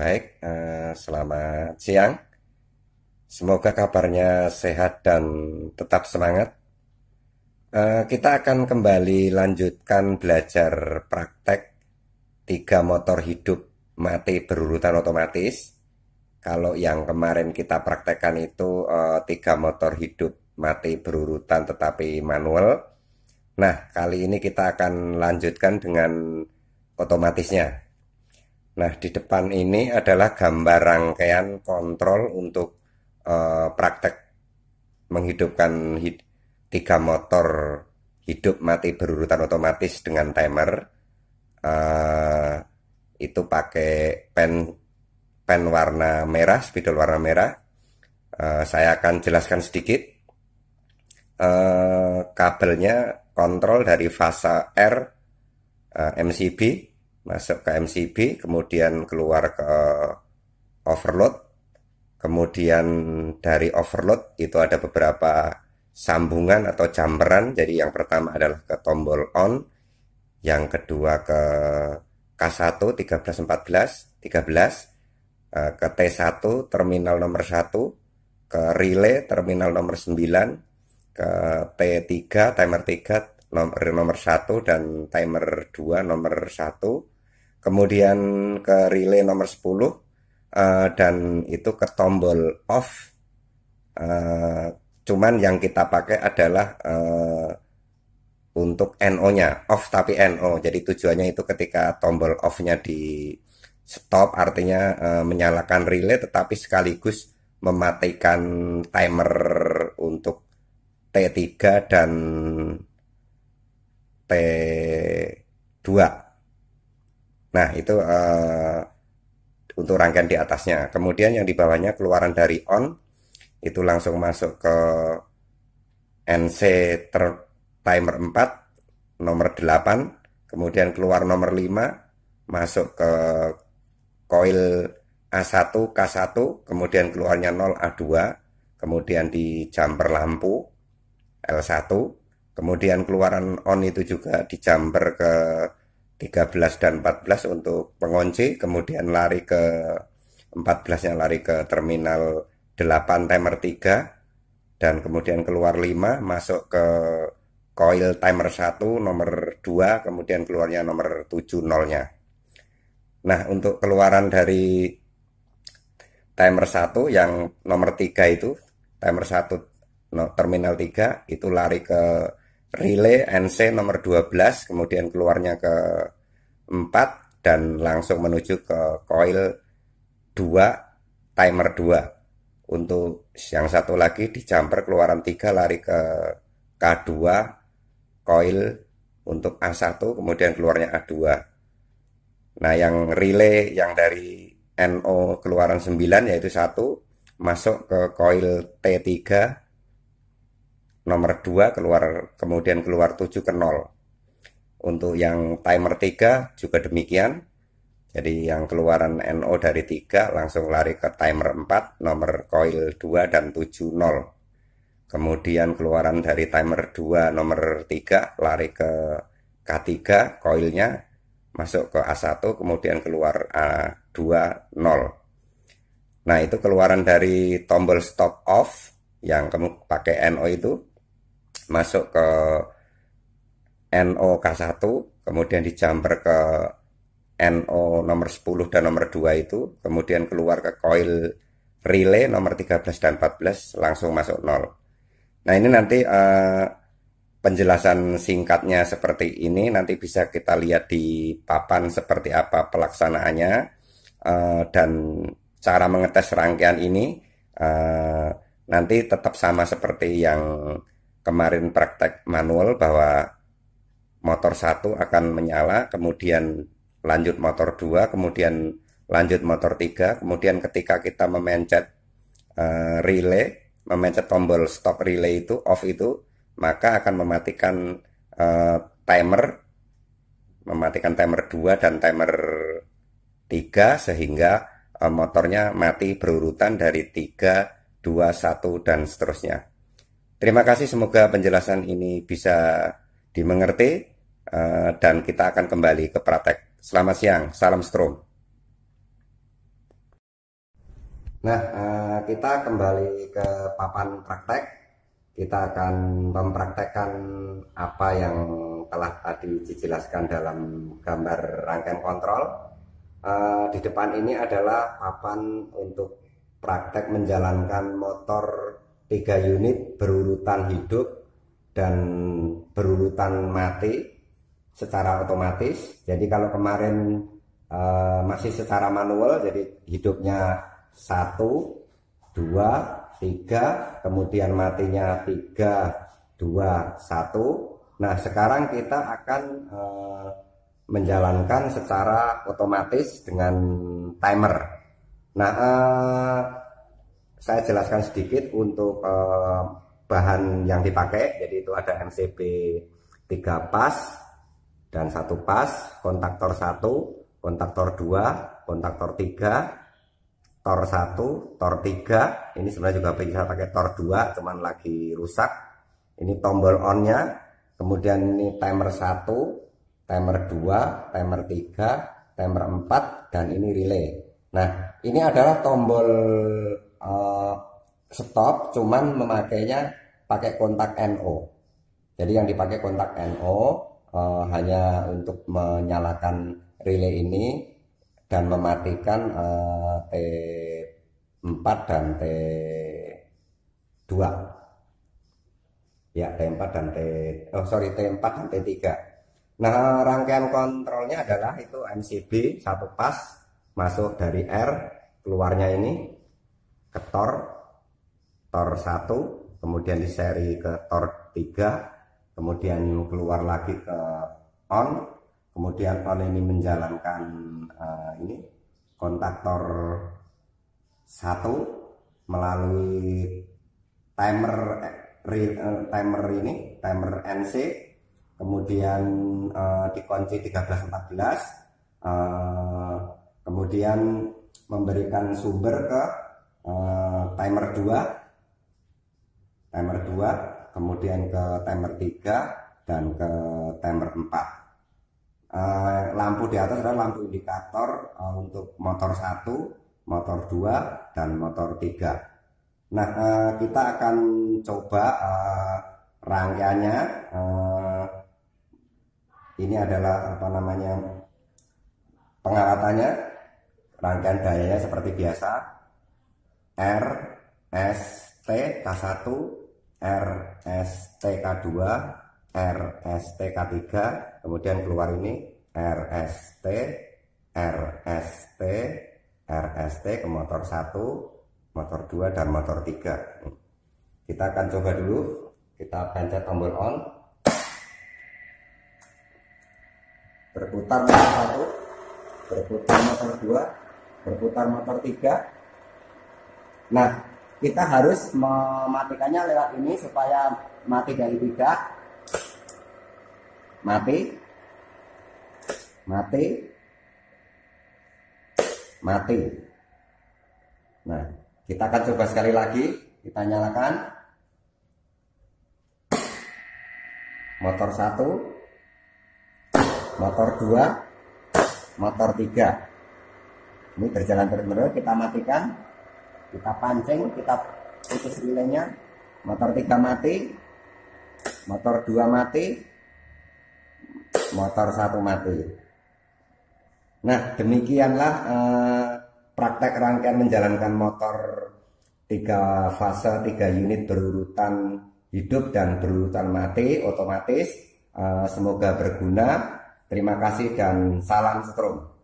Baik, eh, selamat siang. Semoga kabarnya sehat dan tetap semangat. Eh, kita akan kembali lanjutkan belajar praktek tiga motor hidup mati berurutan otomatis. Kalau yang kemarin kita praktekkan itu eh, tiga motor hidup mati berurutan tetapi manual. Nah, kali ini kita akan lanjutkan dengan otomatisnya. Nah, di depan ini adalah gambar rangkaian kontrol untuk uh, praktek menghidupkan hid tiga motor hidup mati berurutan otomatis dengan timer. Uh, itu pakai pen pen warna merah, spidol warna merah. Uh, saya akan jelaskan sedikit. Uh, kabelnya kontrol dari fase R uh, MCB masuk ke MCB, kemudian keluar ke overload, kemudian dari overload itu ada beberapa sambungan atau jamperan. Jadi yang pertama adalah ke tombol on, yang kedua ke K1 13 14 13 ke T1 terminal nomor 1 ke relay terminal nomor 9 ke T3 timer 3 nomor, nomor satu dan timer 2 nomor satu kemudian ke relay nomor 10 uh, eh, dan itu ke tombol off uh, cuman yang kita pakai adalah uh, untuk NO-nya off tapi NO jadi tujuannya itu ketika tombol off-nya di stop artinya uh, menyalakan relay tetapi sekaligus mematikan timer untuk T3 dan P2. Nah, itu uh, untuk rangkaian di atasnya. Kemudian yang di bawahnya keluaran dari on itu langsung masuk ke NC ter timer 4 nomor 8, kemudian keluar nomor 5 masuk ke coil A1 K1, kemudian keluarnya 0 A2, kemudian di jumper lampu L1 Kemudian keluaran on itu juga dijumper ke 13 dan 14 untuk pengunci, kemudian lari ke 14 yang lari ke terminal 8 timer 3 dan kemudian keluar 5 masuk ke coil timer 1 nomor 2 kemudian keluarnya nomor 7 nolnya. Nah, untuk keluaran dari timer 1 yang nomor 3 itu, timer 1 no, terminal 3 itu lari ke relay NC nomor 12 kemudian keluarnya ke 4 dan langsung menuju ke coil 2 timer 2 untuk yang satu lagi di jumper keluaran 3 lari ke K2 coil untuk A1 kemudian keluarnya A2 nah yang relay yang dari NO keluaran 9 yaitu 1 masuk ke coil T3 nomor 2 keluar kemudian keluar 7 ke 0 untuk yang timer 3 juga demikian jadi yang keluaran NO dari 3 langsung lari ke timer 4 nomor coil 2 dan 7 0 kemudian keluaran dari timer 2 nomor 3 lari ke K3 coilnya masuk ke A1 kemudian keluar A2 0 nah itu keluaran dari tombol stop off yang kamu pakai NO itu masuk ke NO 1 kemudian dijumper ke NO nomor 10 dan nomor 2 itu kemudian keluar ke coil relay nomor 13 dan 14 langsung masuk nol nah ini nanti uh, penjelasan singkatnya seperti ini nanti bisa kita lihat di papan seperti apa pelaksanaannya uh, dan cara mengetes rangkaian ini uh, nanti tetap sama seperti yang kemarin praktek manual bahwa motor satu akan menyala, kemudian lanjut motor dua, kemudian lanjut motor tiga, kemudian ketika kita memencet uh, relay, memencet tombol stop relay itu off itu, maka akan mematikan uh, timer, mematikan timer dua dan timer tiga sehingga uh, motornya mati berurutan dari tiga, dua, satu dan seterusnya. Terima kasih, semoga penjelasan ini bisa dimengerti eh, dan kita akan kembali ke praktek. Selamat siang, salam strom. Nah, eh, kita kembali ke papan praktek. Kita akan mempraktekkan apa yang telah tadi dijelaskan dalam gambar rangkaian kontrol. Eh, di depan ini adalah papan untuk praktek menjalankan motor tiga unit berurutan hidup dan berurutan mati secara otomatis. Jadi kalau kemarin uh, masih secara manual, jadi hidupnya satu, dua, tiga, kemudian matinya tiga, dua, satu. Nah sekarang kita akan uh, menjalankan secara otomatis dengan timer. Nah uh, saya jelaskan sedikit untuk eh, bahan yang dipakai jadi itu ada MCB 3 pas dan satu pas kontaktor 1 kontaktor 2 kontaktor 3 tor 1 tor 3 ini sebenarnya juga bisa pakai tor 2 cuman lagi rusak ini tombol on nya kemudian ini timer 1 timer 2 timer 3 timer 4 dan ini relay nah ini adalah tombol uh, stop cuman memakainya pakai kontak NO. Jadi yang dipakai kontak NO uh, eh, hanya untuk menyalakan relay ini dan mematikan uh, eh, T4 dan T2. Ya, T4 dan T oh sorry T4 dan T3. Nah, rangkaian kontrolnya adalah itu MCB satu pas masuk dari R keluarnya ini ke tor tor 1 kemudian di seri ke tor 3 kemudian keluar lagi ke on kemudian on ini menjalankan uh, ini kontaktor 1 melalui timer eh, eh, timer ini timer NC kemudian uh, dikunci 13 uh, kemudian memberikan sumber ke Eh, timer 2 timer 2 kemudian ke timer 3 dan ke timer 4 eh, lampu di atas adalah lampu indikator eh, untuk motor 1 motor 2 dan motor 3 nah kita akan coba rangkaiannya ini adalah apa namanya pengawatannya rangkaian dayanya seperti biasa R S T K1 R S T K2 R S T K3 kemudian keluar ini R S T R S T R S T ke motor 1 motor 2 dan motor 3 kita akan coba dulu kita pencet tombol on berputar motor 1 berputar motor 2 berputar motor 3 Nah, kita harus mematikannya lewat ini supaya mati dari tiga. Mati. Mati. Mati. Nah, kita akan coba sekali lagi. Kita nyalakan. Motor satu, motor dua, motor tiga. Ini berjalan terus-menerus kita matikan kita pancing kita putus nilainya motor tiga mati motor dua mati motor satu mati nah demikianlah eh, praktek rangkaian menjalankan motor tiga fase tiga unit berurutan hidup dan berurutan mati otomatis eh, semoga berguna terima kasih dan salam setrum